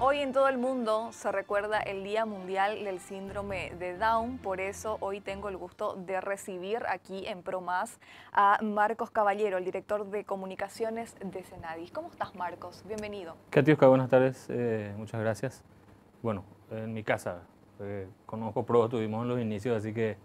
Hoy en todo el mundo se recuerda el Día Mundial del Síndrome de Down, por eso hoy tengo el gusto de recibir aquí en ProMás a Marcos Caballero, el director de comunicaciones de Senadis. ¿Cómo estás Marcos? Bienvenido. ¿Qué Katiuska, buenas tardes, eh, muchas gracias. Bueno, en mi casa, eh, conozco Pro, tuvimos en los inicios, así que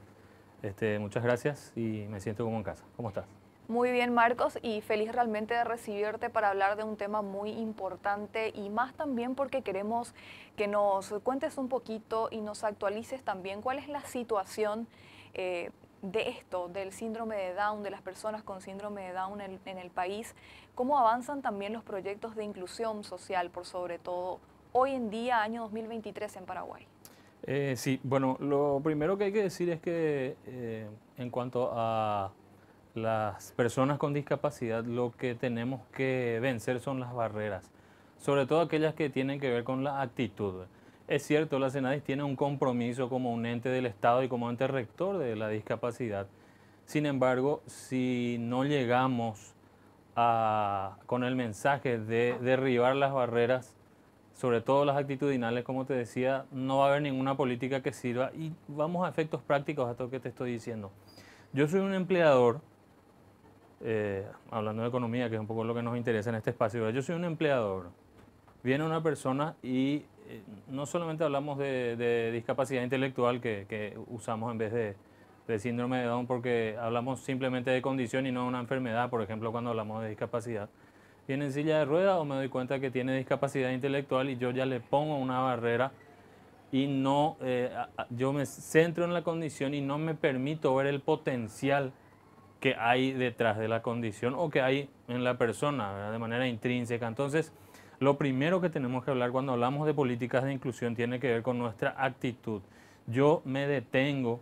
este, muchas gracias y me siento como en casa. ¿Cómo estás? Muy bien, Marcos, y feliz realmente de recibirte para hablar de un tema muy importante y más también porque queremos que nos cuentes un poquito y nos actualices también cuál es la situación eh, de esto, del síndrome de Down, de las personas con síndrome de Down en, el país, cómo avanzan también los proyectos de inclusión social, por sobre todo hoy en día, año 2023 en Paraguay. Eh, sí, bueno, lo primero que hay que decir es que eh, en cuanto a las personas con discapacidad lo que tenemos que vencer son las barreras, sobre todo aquellas que tienen que ver con la actitud. Es cierto, la CENADIS tiene un compromiso como un ente del Estado y como ente rector de la discapacidad. Sin embargo, si no llegamos a, con el mensaje de derribar las barreras, sobre todo las actitudinales, como te decía, no va a haber ninguna política que sirva. Y vamos a efectos prácticos a todo lo que te estoy diciendo. Yo soy un empleador eh, hablando de economía, que es un poco lo que nos interesa en este espacio, yo soy un empleador, viene una persona y eh, no solamente hablamos de, discapacidad intelectual que, usamos en vez de, síndrome de Down porque hablamos simplemente de condición y no de una enfermedad, por ejemplo, cuando hablamos de discapacidad. Viene en silla de ruedas o me doy cuenta que tiene discapacidad intelectual y yo ya le pongo una barrera y no, eh, yo me centro en la condición y no me permito ver el potencial que hay detrás de la condición o que hay en la persona de manera intrínseca. Entonces, lo primero que tenemos que hablar cuando hablamos de políticas de inclusión tiene que ver con nuestra actitud. Yo me detengo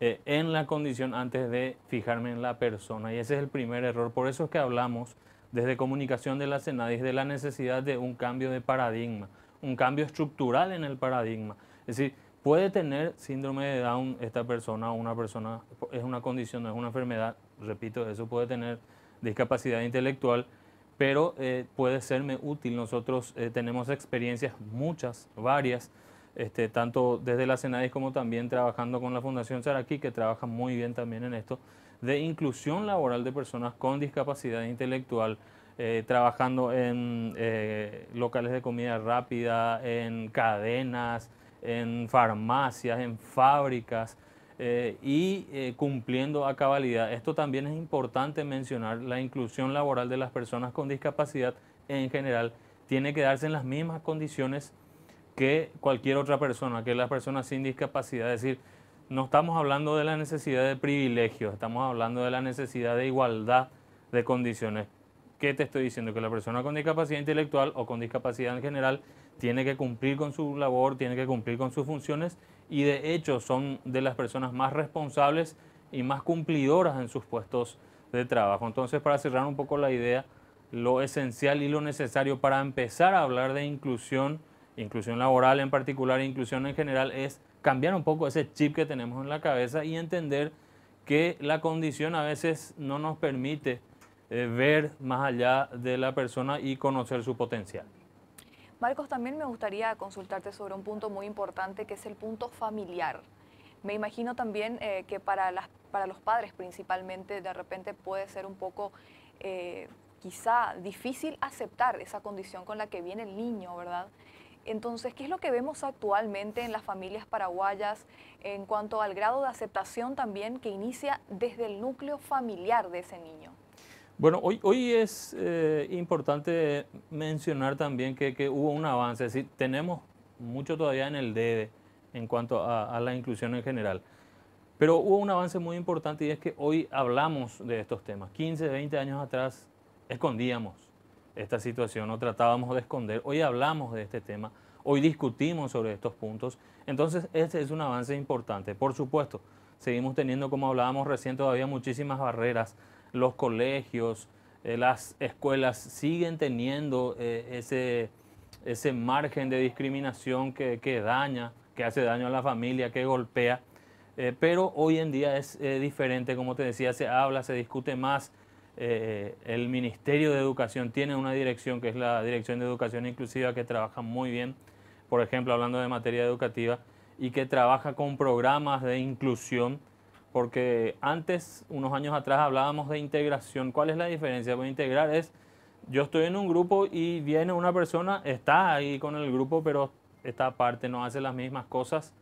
eh, en la condición antes de fijarme en la persona y ese es el primer error. Por eso es que hablamos desde comunicación de la Senadis de la necesidad de un cambio de paradigma, un cambio estructural en el paradigma. Es decir, puede tener síndrome de Down esta persona, o una persona es una condición, no es una enfermedad, repito, eso puede tener discapacidad intelectual, pero eh, puede serme útil. Nosotros eh, tenemos experiencias muchas, varias, este, tanto desde la Senadis como también trabajando con la Fundación Saraquí, que trabaja muy bien también en esto, de inclusión laboral de personas con discapacidad intelectual, eh, trabajando en locales de comida rápida, en cadenas, en farmacias, en fábricas, eh, y eh, cumpliendo a cabalidad. Esto también es importante mencionar, la inclusión laboral de las personas con discapacidad en general tiene que darse en las mismas condiciones que cualquier otra persona, que las personas sin discapacidad. Es decir, no estamos hablando de la necesidad de privilegios, estamos hablando de la necesidad de igualdad de condiciones. ¿Qué te estoy diciendo? Que la persona con discapacidad intelectual o con discapacidad en general tiene que cumplir con su labor, tiene que cumplir con sus funciones y de hecho son de las personas más responsables y más cumplidoras en sus puestos de trabajo. Entonces, para cerrar un poco la idea, lo esencial y lo necesario para empezar a hablar de inclusión, inclusión laboral en particular, inclusión en general, es cambiar un poco ese chip que tenemos en la cabeza y entender que la condición a veces no nos permite eh, ver más allá de la persona y conocer su potencial. Marcos, también me gustaría consultarte sobre un punto muy importante que es el punto familiar. Me imagino también eh, que para, los padres principalmente de repente puede ser un poco eh, quizá difícil aceptar esa condición con la que viene el niño, ¿verdad? Entonces, ¿qué es lo que vemos actualmente en las familias paraguayas en cuanto al grado de aceptación también que inicia desde el núcleo familiar de ese niño? Bueno, hoy, hoy es eh, importante mencionar también que, hubo un avance, es tenemos mucho todavía en el debe en cuanto a, a, la inclusión en general, pero hubo un avance muy importante y es que hoy hablamos de estos temas. 15, 20 años atrás escondíamos esta situación o tratábamos de esconder, hoy hablamos de este tema, hoy discutimos sobre estos puntos, entonces este es un avance importante. Por supuesto, seguimos teniendo, como hablábamos recién, todavía muchísimas barreras los colegios, eh, las escuelas siguen teniendo eh, ese, margen de discriminación que, daña, que hace daño a la familia, que golpea. Eh, pero hoy en día es diferente, como te decía, se habla, se discute más. el Ministerio de Educación tiene una dirección que es la Dirección de Educación Inclusiva que trabaja muy bien, por ejemplo, hablando de materia educativa, y que trabaja con programas de inclusión porque antes, unos años atrás, hablábamos de integración. ¿Cuál es la diferencia? Pues integrar es, yo estoy en un grupo y viene una persona, está ahí con el grupo, pero está aparte, no hace las mismas cosas,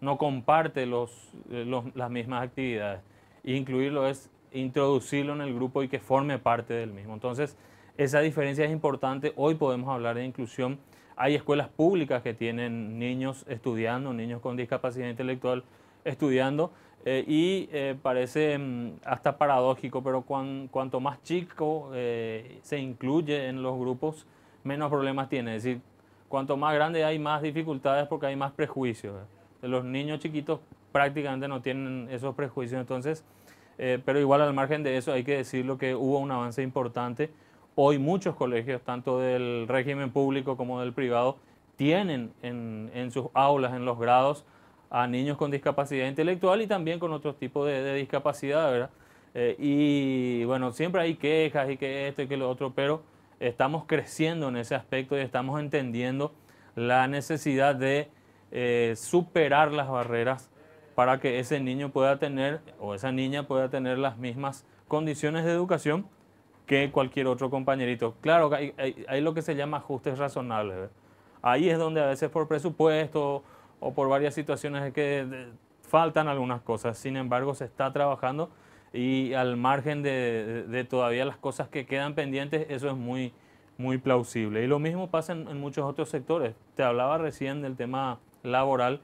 no comparte eh, las mismas actividades. Incluirlo es introducirlo en el grupo y que forme parte del mismo. Entonces, esa diferencia es importante. Hoy podemos hablar de inclusión. Hay escuelas públicas que tienen niños estudiando, niños con discapacidad intelectual estudiando, eh, y eh, parece mm, hasta paradójico, pero cuanto más chico eh, se incluye en los grupos, menos problemas tiene. Es decir, cuanto más grande hay más dificultades porque hay más prejuicios. Los niños chiquitos prácticamente no tienen esos prejuicios, entonces, pero igual al margen de eso hay que decirlo que hubo un avance importante. Hoy muchos colegios, tanto del régimen público como del privado, tienen en, en sus aulas, en los grados, a niños con discapacidad intelectual y también con otros tipos de, discapacidad, ¿verdad? Eh, y bueno, siempre hay quejas y que esto y que lo otro, pero estamos creciendo en ese aspecto y estamos entendiendo la necesidad de eh, superar las barreras para que ese niño pueda tener o esa niña pueda tener las mismas condiciones de educación que cualquier otro compañerito. Claro, hay, hay, lo que se llama ajustes razonables. Ahí es donde a veces por presupuesto o por varias situaciones es que faltan algunas cosas. Sin embargo, se está trabajando y al margen de, todavía las cosas que quedan pendientes, eso es muy, muy plausible. Y lo mismo pasa en, muchos otros sectores. Te hablaba recién del tema laboral.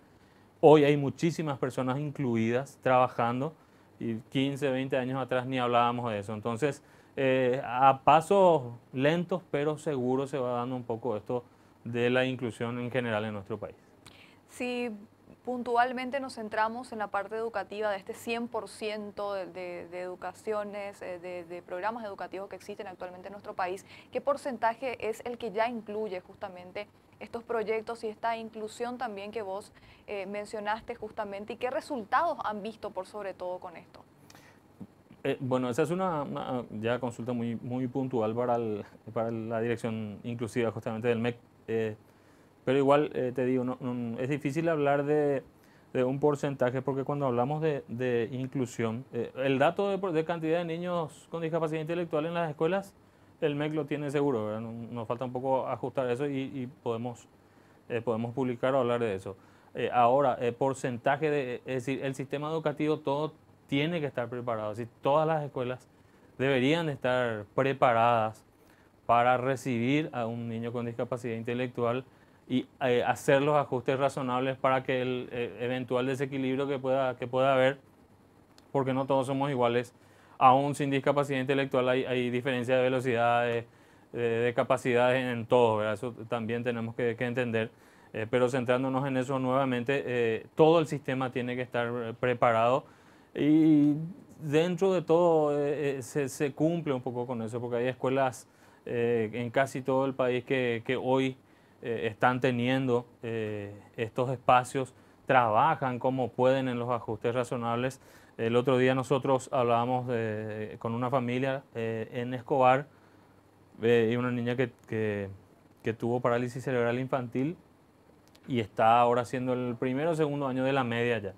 Hoy hay muchísimas personas incluidas trabajando y 15, 20 años atrás ni hablábamos de eso. Entonces, eh, a pasos lentos pero seguro se va dando un poco esto de la inclusión en general en nuestro país. Si puntualmente nos centramos en la parte educativa de este 100% de, educaciones, eh, de, programas educativos que existen actualmente en nuestro país, ¿qué porcentaje es el que ya incluye justamente estos proyectos y esta inclusión también que vos eh, mencionaste justamente y qué resultados han visto por sobre todo con esto? Eh, bueno, esa es una, ya consulta muy, puntual para, la dirección inclusiva justamente del MEC. Pero igual eh, te digo, no, es difícil hablar de, un porcentaje porque cuando hablamos de, inclusión, eh, el dato de, cantidad de niños con discapacidad intelectual en las escuelas, el MEC lo tiene seguro, nos falta un poco ajustar eso y, podemos, eh, podemos publicar o hablar de eso. ahora, el porcentaje, de, es decir, el sistema educativo todo tiene que estar preparado, es todas las escuelas deberían estar preparadas para recibir a un niño con discapacidad intelectual y eh, hacer los ajustes razonables para que el eh, eventual desequilibrio que pueda, que pueda haber, porque no todos somos iguales, aún sin discapacidad intelectual hay, hay de velocidades, de, capacidades en, todo, eso también tenemos que, entender. Eh, pero centrándonos en eso nuevamente, todo el sistema tiene que estar preparado y dentro de todo se, cumple un poco con eso, porque hay escuelas en casi todo el país que, que hoy eh, están teniendo eh, estos espacios, trabajan como pueden en los ajustes razonables. El otro día nosotros hablábamos con una familia eh, en Escobar y una niña que, tuvo parálisis cerebral infantil y está ahora siendo el primero o segundo año de la media ya.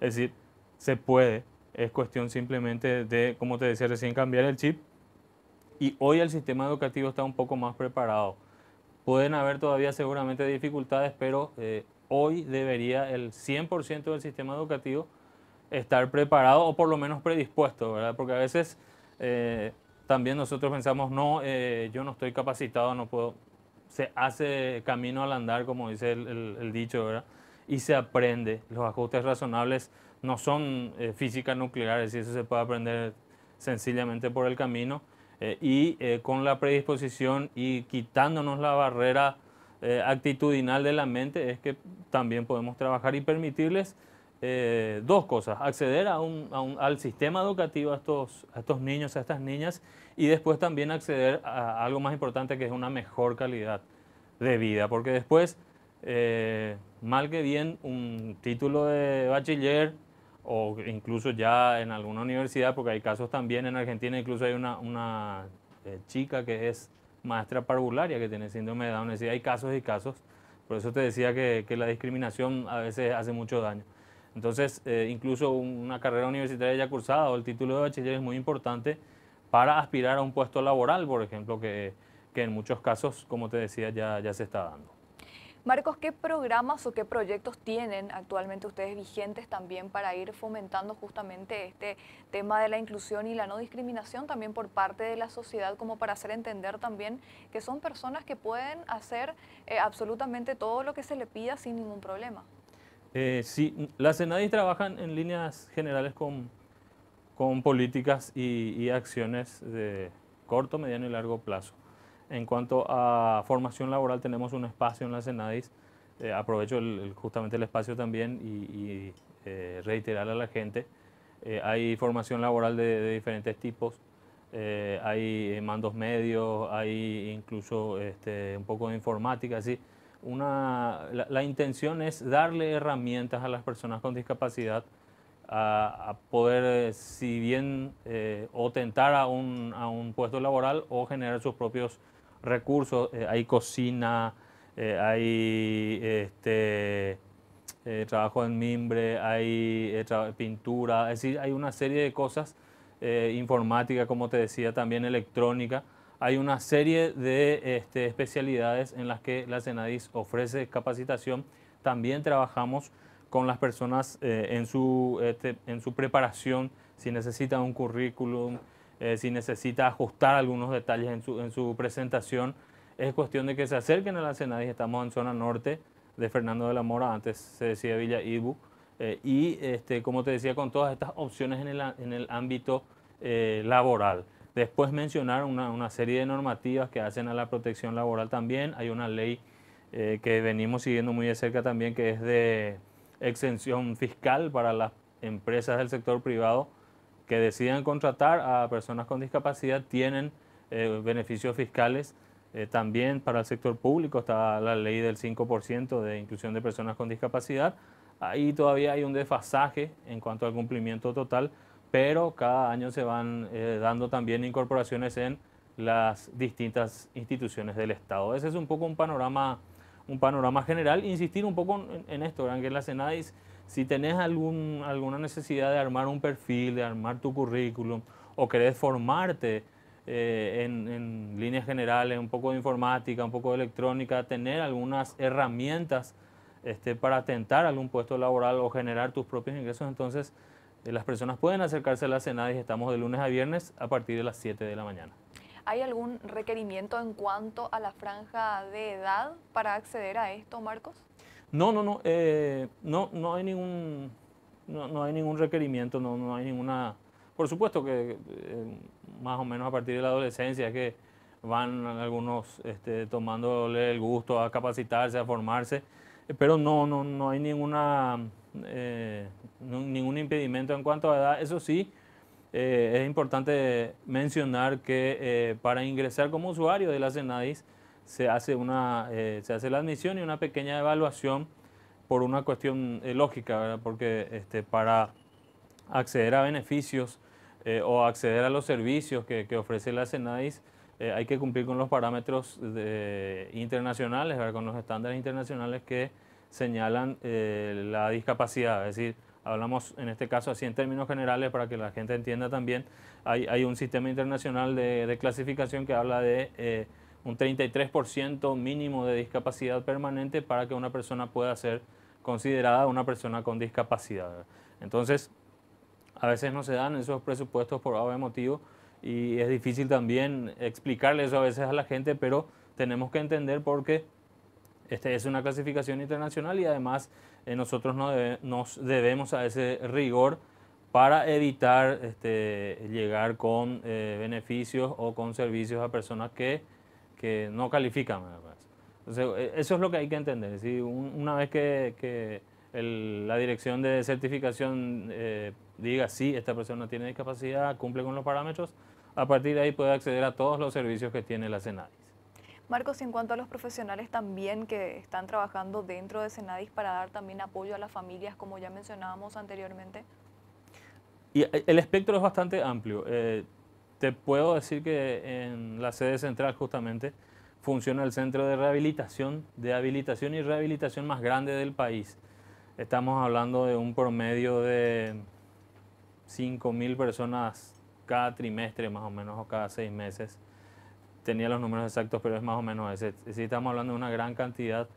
Es decir, se puede, es cuestión simplemente de, como te decía recién, cambiar el chip. Y hoy el sistema educativo está un poco más preparado Pueden haber todavía seguramente dificultades, pero eh, hoy debería el 100% del sistema educativo estar preparado o por lo menos predispuesto, ¿verdad? Porque a veces eh, también nosotros pensamos, no, eh, yo no estoy capacitado, no puedo. Se hace camino al andar, como dice el, dicho, ¿verdad? Y se aprende. Los ajustes razonables no son física nuclear, es eso se puede aprender sencillamente por el camino. Eh, y eh, con la predisposición y quitándonos la barrera eh, actitudinal de la mente es que también podemos trabajar y permitirles dos cosas, acceder a un, al sistema educativo a estos, a estos niños, a estas niñas y después también acceder a, algo más importante que es una mejor calidad de vida, porque después, mal que bien, un título de bachiller o incluso ya en alguna universidad, porque hay casos también en Argentina, incluso hay una, una eh, chica que es maestra parvularia que tiene síndrome de Down, hay casos y casos, por eso te decía que, que la discriminación a veces hace mucho daño. Entonces, eh, incluso una carrera universitaria ya cursada o el título de bachiller es muy importante para aspirar a un puesto laboral, por ejemplo, que, que en muchos casos, como te decía, ya, ya se está dando. Marcos, ¿qué programas o qué proyectos tienen actualmente ustedes vigentes también para ir fomentando justamente este tema de la inclusión y la no discriminación también por parte de la sociedad, como para hacer entender también que son personas que pueden hacer eh, absolutamente todo lo que se le pida sin ningún problema? Eh, sí, las Enadis trabajan en líneas generales con, con políticas y acciones de corto, mediano y largo plazo. En cuanto a formación laboral, tenemos un espacio en la CENADIS. Eh, aprovecho el, justamente el espacio también y, eh, reiterar a la gente. Eh, hay formación laboral de, diferentes tipos, hay mandos medios, hay incluso este, un poco de informática. Así, una, la, intención es darle herramientas a las personas con discapacidad a, poder, si bien, o tentar a un puesto laboral o generar sus propios recursos, eh, hay cocina, eh, hay este, eh, trabajo en mimbre, hay pintura, es decir, hay una serie de cosas, informática, como te decía, también electrónica. Hay una serie de este, especialidades en las que la CENADIS ofrece capacitación. También trabajamos con las personas en, su, este, en su preparación, si necesitan un currículum, eh, si necesita ajustar algunos detalles en su, en su presentación, es cuestión de que se acerquen a la Senadis. Estamos en zona norte de Fernando de la Mora, antes se decía Villa Ibu. Eh, y, este, como te decía, con todas estas opciones en el, ámbito eh, laboral. Después mencionaron una, una, serie de normativas que hacen a la protección laboral también. Hay una ley que venimos siguiendo muy de cerca también, que es de exención fiscal para las empresas del sector privado que decidan contratar a personas con discapacidad tienen eh, beneficios fiscales. Eh, también para el sector público está la ley del 5% de inclusión de personas con discapacidad. Ahí todavía hay un desfasaje en cuanto al cumplimiento total, pero cada año se van eh, dando también incorporaciones en las distintas instituciones del Estado. Ese es un poco un panorama, un panorama general. Insistir un poco en, esto, ¿verdad? que la Senadis si tenés algún, alguna necesidad de armar un perfil, de armar tu currículum o querés formarte eh, en, líneas generales, un poco de informática, un poco de electrónica, tener algunas herramientas este, para tentar algún puesto laboral o generar tus propios ingresos, entonces eh, las personas pueden acercarse a la y Estamos de lunes a viernes a partir de las 7 de la mañana. ¿Hay algún requerimiento en cuanto a la franja de edad para acceder a esto, Marcos? No, no, no, eh, no, no hay ningún, no, no, hay ningún requerimiento, no, no hay ninguna... Por supuesto que eh, más o menos a partir de la adolescencia que van algunos este, tomándole el gusto a capacitarse, a formarse, pero no, no, no hay ninguna, eh, ningún impedimento en cuanto a edad. Eso sí, es importante mencionar que para ingresar como usuario de la CENADIS, se hace, una, eh, se hace la admisión y una pequeña evaluación por una cuestión eh, lógica, porque este, para acceder a beneficios eh, o acceder a los servicios que, ofrece la CENADIS, hay que cumplir con los parámetros internacionales, con los estándares internacionales que señalan la discapacidad, es decir, hablamos en este caso así en términos generales para que la gente entienda también, hay, hay un sistema internacional de clasificación que habla de un 33% mínimo de discapacidad permanente para que una persona pueda ser considerada una persona con discapacidad. Entonces, a veces no se dan esos presupuestos por algo motivo y es difícil también explicarle eso a veces a la gente, pero tenemos que entender porque este es una clasificación internacional y además eh, nosotros nos debemos a ese rigor para evitar este, llegar con eh, beneficios o con servicios a personas que que no califican. E, eso es lo que hay que entender. una vez que, la dirección de certificación eh, diga sí, esta persona tiene discapacidad, cumple con los parámetros, a partir de ahí puede acceder a todos los servicios que tiene la CENADIS. Marcos, en cuanto a los profesionales también que están trabajando dentro de Senadis para dar también apoyo a las familias, como ya mencionábamos anteriormente. Y eh, el espectro es bastante amplio. Eh, te puedo decir que en la sede central justamente funciona el centro de rehabilitación, de habilitación y rehabilitación más grande del país. Estamos hablando de un promedio de 5.000 personas cada trimestre más o menos o cada seis meses. Tenía los números exactos, pero es más o menos ese. Si estamos hablando de una gran cantidad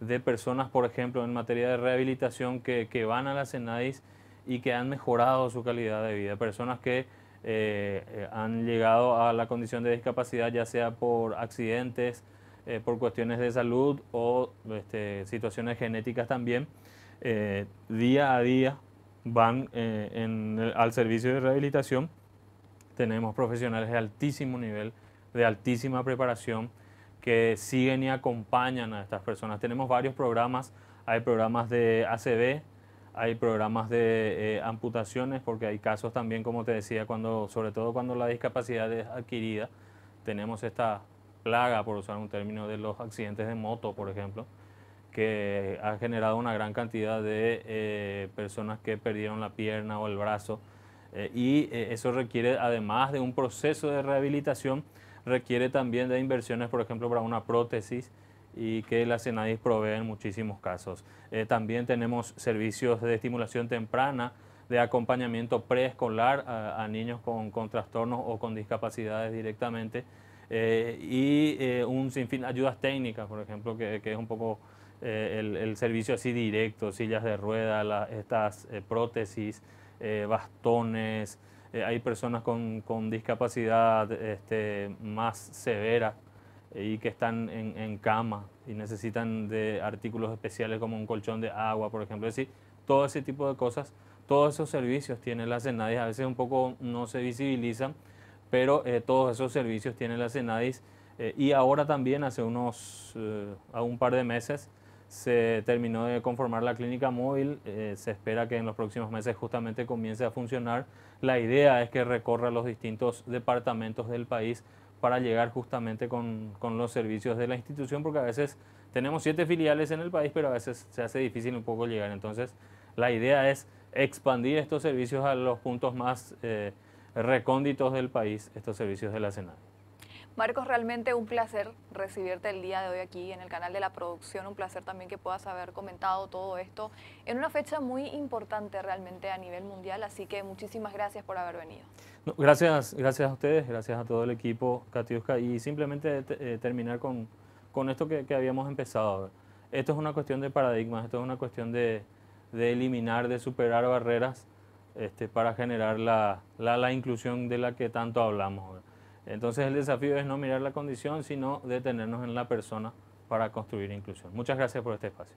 de personas, por ejemplo, en materia de rehabilitación que, que van a la CENADIS y que han mejorado su calidad de vida. Personas que eh, eh, han llegado a la condición de discapacidad, ya sea por accidentes, eh, por cuestiones de salud o este, situaciones genéticas también, día a día van al servicio de rehabilitación. Tenemos profesionales de altísimo nivel, de altísima preparación, que siguen y acompañan a estas personas. Tenemos varios programas, hay programas de ACB, hay programas de eh, amputaciones porque hay casos también, como te decía, cuando, sobre todo cuando la discapacidad es adquirida, tenemos esta plaga, por usar un término, de los accidentes de moto, por ejemplo, que ha generado una gran cantidad de eh, personas que perdieron la pierna o el brazo. Eh, y eso requiere, además de un proceso de rehabilitación, requiere también de inversiones, por ejemplo, para una prótesis y que la CENADIS provee en muchísimos casos. Eh, también tenemos servicios de estimulación temprana, de acompañamiento preescolar a, niños con, trastornos o con discapacidades directamente eh, y eh, un sinfín ayudas técnicas, por ejemplo, que, es un poco el, servicio así directo, sillas de rueda, estas prótesis, bastones, hay personas con, discapacidad este, más severa y que están en, en, cama y necesitan de artículos especiales como un colchón de agua, por ejemplo. Es decir, todo ese tipo de cosas, todos esos servicios tiene la CENADIS, a veces un poco no se visibilizan, pero eh, todos esos servicios tiene la CENADIS. Eh, y ahora también, hace unos, eh, a un par de meses, se terminó de conformar la clínica móvil, se espera que en los próximos meses justamente comience a funcionar. La idea es que recorra los distintos departamentos del país para llegar justamente con, los servicios de la institución, porque a veces tenemos siete filiales en el país, pero a veces se hace difícil un poco llegar. Entonces, la idea es expandir estos servicios a los puntos más eh, recónditos del país, estos servicios de la Senada. Marcos, realmente un placer recibirte el día de hoy aquí en el canal de la producción, un placer también que puedas haber comentado todo esto en una fecha muy importante realmente a nivel mundial, así que muchísimas gracias por haber venido. gracias, gracias a ustedes, gracias a todo el equipo, Katiuska, y simplemente eh, eh, terminar con, con esto que, habíamos empezado. Esto es una cuestión de paradigmas, esto es una cuestión de, eliminar, de superar barreras este, para generar la, la inclusión de la que tanto hablamos. Entonces el desafío es no mirar la condición, sino detenernos en la persona para construir inclusión. Muchas gracias por este espacio.